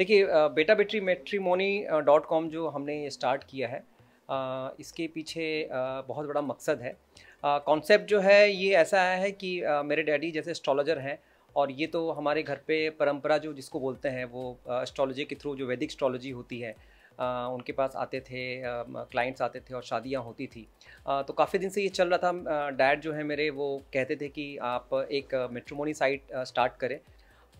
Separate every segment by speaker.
Speaker 1: देखिए बेटा battery matrimony dot com जो हमने स्टार्ट किया है इसके पीछे बहुत बड़ा मकसद है कॉन्सेप्ट जो है ये ऐसा है कि मेरे डैडी जैसे एस्ट्रोलॉजर हैं और ये तो हमारे घर पे परंपरा जो जिसको बोलते हैं वो एस्ट्रोलॉजी के थ्रू जो वैदिक एस्ट्रोलॉजी होती है उनके पास आते थे क्लाइंट्स आते थे और शादियां होती थी तो काफ़ी दिन से ये चल रहा था डैड जो है मेरे वो कहते थे कि आप एक मेट्रोमोनी साइट स्टार्ट करें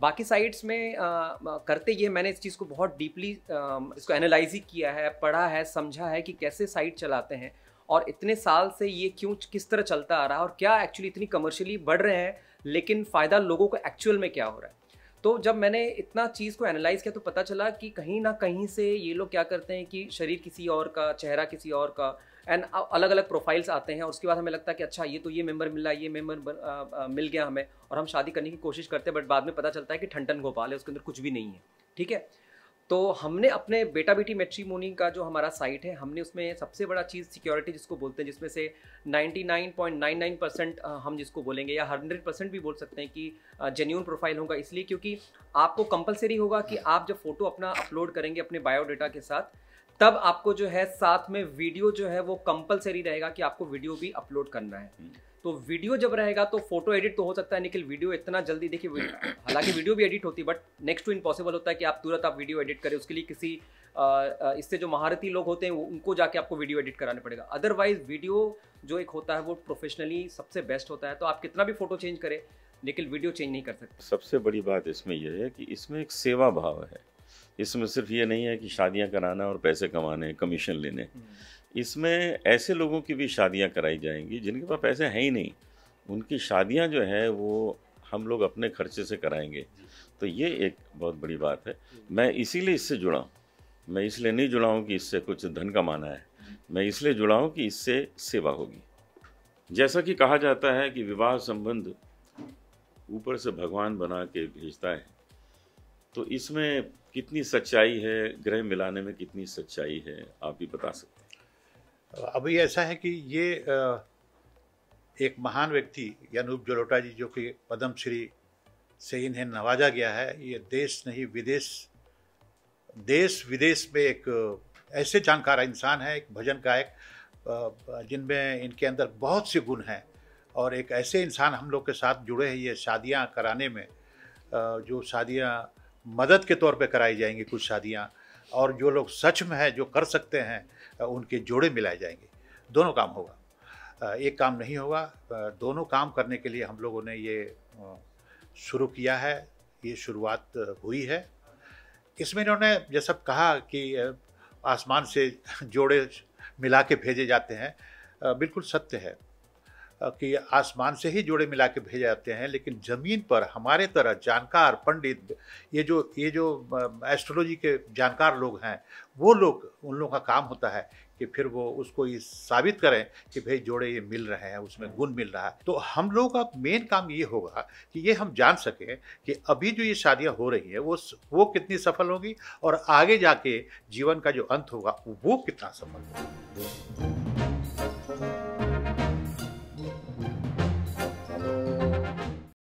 Speaker 1: बाकी साइट्स में आ, करते ये मैंने इस चीज़ को बहुत डीपली इसको एनालाइज ही किया है पढ़ा है समझा है कि कैसे साइट चलाते हैं और इतने साल से ये क्यों किस तरह चलता आ रहा है और क्या एक्चुअली इतनी कमर्शियली बढ़ रहे हैं लेकिन फ़ायदा लोगों को एक्चुअल में क्या हो रहा है तो जब मैंने इतना चीज़ को एनालाइज किया तो पता चला कि कहीं ना कहीं से ये लोग क्या करते हैं कि शरीर किसी और का चेहरा किसी और का एंड अलग अलग प्रोफाइल्स आते हैं और उसके बाद हमें लगता है कि अच्छा ये तो ये मेंबर मिला ये मेंबर मिल गया हमें और हम शादी करने की कोशिश करते हैं बट बाद में पता चलता है कि ठंडन गोपाल है उसके अंदर कुछ भी नहीं है ठीक है तो हमने अपने बेटा बेटी मेट्रीमोनी का जो हमारा साइट है हमने उसमें सबसे बड़ा चीज़ सिक्योरिटी जिसको बोलते हैं जिसमें से 99.99 परसेंट हम जिसको बोलेंगे या 100 परसेंट भी बोल सकते हैं कि जेन्यून प्रोफाइल होगा इसलिए क्योंकि आपको कंपलसरी होगा कि आप जब फोटो अपना अपलोड करेंगे अपने बायोडाटा के साथ तब आपको जो है साथ में वीडियो जो है वो कंपलसरी रहेगा कि आपको वीडियो भी अपलोड करना है हम्म। तो वीडियो जब रहेगा तो फोटो एडिट तो हो सकता है लेकिन वीडियो इतना जल्दी देखिए हालांकि वीडियो भी एडिट होती है बट नेक्स्ट टू इम्पॉसिबल होता है कि आप तुरंत आप वीडियो एडिट करें उसके लिए किसी इससे जो महारती लोग होते हैं उनको जाके आपको वीडियो एडिट कराना पड़ेगा अदरवाइज वीडियो जो एक होता है वो प्रोफेशनली सबसे बेस्ट होता है तो आप कितना भी फोटो चेंज करें लेकिन वीडियो चेंज नहीं कर सकते
Speaker 2: सबसे बड़ी बात इसमें यह है कि इसमें एक सेवा भाव है इसमें सिर्फ ये नहीं है कि शादियां कराना और पैसे कमाने कमीशन लेने हम्म। इसमें ऐसे लोगों की भी शादियां कराई जाएंगी जिनके पास पैसे हैं ही नहीं उनकी शादियां जो है वो हम लोग अपने खर्चे से कराएंगे तो ये एक बहुत बड़ी बात है मैं इसीलिए इससे जुड़ा हूँ मैं इसलिए नहीं जुड़ा हूँ कि इससे कुछ धन कमाना है मैं इसलिए जुड़ा हूँ कि इससे सेवा होगी जैसा कि कहा जाता है कि विवाह संबंध ऊपर से भगवान बना के भेजता है तो इसमें कितनी सच्चाई है ग्रह मिलाने में कितनी सच्चाई है आप भी बता सकते हैं
Speaker 3: अभी ऐसा है कि ये एक महान व्यक्ति अनूप जलोटा जी जो कि पद्मश्री से इन्हें नवाजा गया है ये देश नहीं विदेश देश विदेश में एक ऐसे जानकार इंसान है एक भजन गायक जिनमें इनके अंदर बहुत से गुण हैं और एक ऐसे इंसान हम लोग के साथ जुड़े हैं ये शादियां कराने में जो शादियां मदद के तौर पे कराई जाएंगी कुछ शादियां और जो लोग सच में है जो कर सकते हैं उनके जोड़े मिलाए जाएंगे दोनों काम होगा एक काम नहीं होगा दोनों काम करने के लिए हम लोगों ने ये शुरू किया है ये शुरुआत हुई है इसमें इन्होंने जैसा कहा कि आसमान से जोड़े मिला के भेजे जाते हैं बिल्कुल सत्य है कि आसमान से ही जोड़े मिला के भेजे जाते हैं लेकिन ज़मीन पर हमारे तरह जानकार पंडित ये जो ये जो एस्ट्रोलॉजी के जानकार लोग हैं वो लोग उन लोगों का काम होता है कि फिर वो उसको ये साबित करें कि भाई जोड़े ये मिल रहे हैं उसमें हम्म। गुण मिल रहा है तो हम लोगों का मेन काम ये होगा कि ये हम जान सकें कि अभी जो ये शादियाँ हो रही है वो वो कितनी सफल होगी और आगे जाके जीवन का जो अंत होगा वो कितना सफल होगा